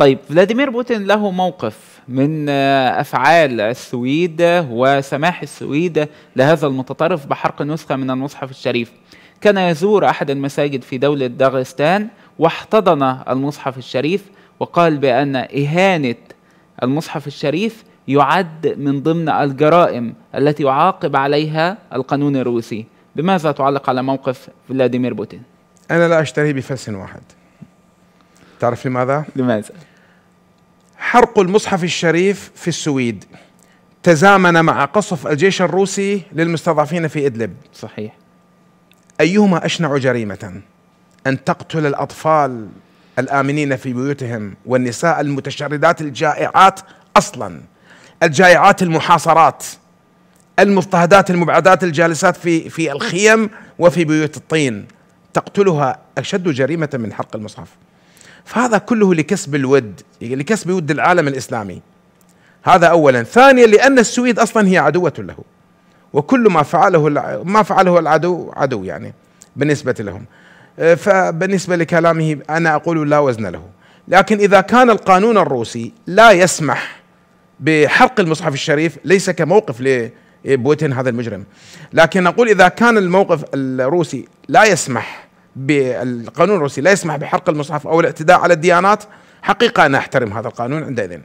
طيب فلاديمير بوتين له موقف من آه، افعال السويد وسماح السويد لهذا المتطرف بحرق نسخه من المصحف الشريف كان يزور احد المساجد في دوله داغستان واحتضن المصحف الشريف وقال بان اهانه المصحف الشريف يعد من ضمن الجرائم التي يعاقب عليها القانون الروسي بماذا تعلق على موقف فلاديمير بوتين انا لا اشتري بفلس واحد تعرف لماذا؟ لماذا؟ حرق المصحف الشريف في السويد تزامن مع قصف الجيش الروسي للمستضعفين في ادلب صحيح ايهما اشنع جريمه ان تقتل الاطفال الامنين في بيوتهم والنساء المتشردات الجائعات اصلا الجائعات المحاصرات المضطهدات المبعدات الجالسات في في الخيم وفي بيوت الطين تقتلها اشد جريمه من حرق المصحف فهذا كله لكسب الود لكسب ود العالم الإسلامي هذا أولا ثانيا لأن السويد أصلا هي عدوة له وكل ما فعله ما فعله العدو عدو يعني بالنسبة لهم أه، فبالنسبة لكلامه أنا أقول لا وزن له لكن إذا كان القانون الروسي لا يسمح بحرق المصحف الشريف ليس كموقف لبوتين هذا المجرم لكن نقول إذا كان الموقف الروسي لا يسمح بالقانون الروسي لا يسمح بحرق المصحف او الاعتداء على الديانات حقيقه انا احترم هذا القانون عندئذ